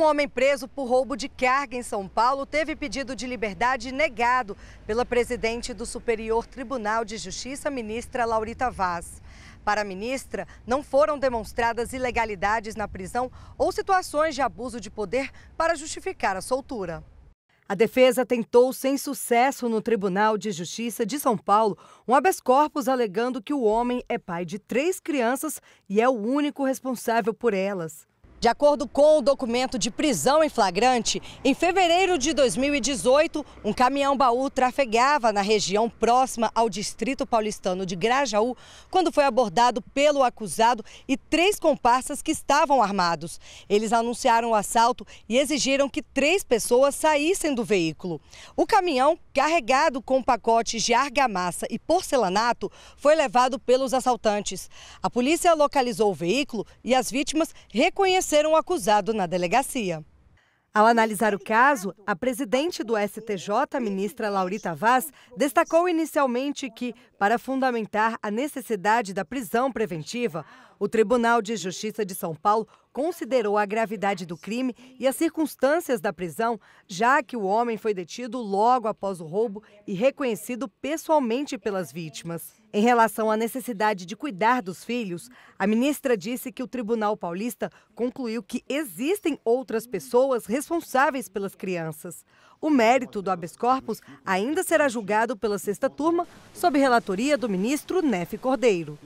Um homem preso por roubo de carga em São Paulo teve pedido de liberdade negado pela presidente do Superior Tribunal de Justiça, ministra Laurita Vaz. Para a ministra, não foram demonstradas ilegalidades na prisão ou situações de abuso de poder para justificar a soltura. A defesa tentou, sem sucesso, no Tribunal de Justiça de São Paulo, um habeas corpus alegando que o homem é pai de três crianças e é o único responsável por elas. De acordo com o documento de prisão em flagrante, em fevereiro de 2018, um caminhão-baú trafegava na região próxima ao distrito paulistano de Grajaú quando foi abordado pelo acusado e três comparsas que estavam armados. Eles anunciaram o assalto e exigiram que três pessoas saíssem do veículo. O caminhão, carregado com pacotes de argamassa e porcelanato, foi levado pelos assaltantes. A polícia localizou o veículo e as vítimas reconheceram ser um acusado na delegacia. Ao analisar o caso, a presidente do STJ, ministra Laurita Vaz, destacou inicialmente que, para fundamentar a necessidade da prisão preventiva, o Tribunal de Justiça de São Paulo considerou a gravidade do crime e as circunstâncias da prisão, já que o homem foi detido logo após o roubo e reconhecido pessoalmente pelas vítimas. Em relação à necessidade de cuidar dos filhos, a ministra disse que o Tribunal Paulista concluiu que existem outras pessoas responsáveis pelas crianças. O mérito do habeas corpus ainda será julgado pela sexta turma, sob relatoria do ministro Nefe Cordeiro.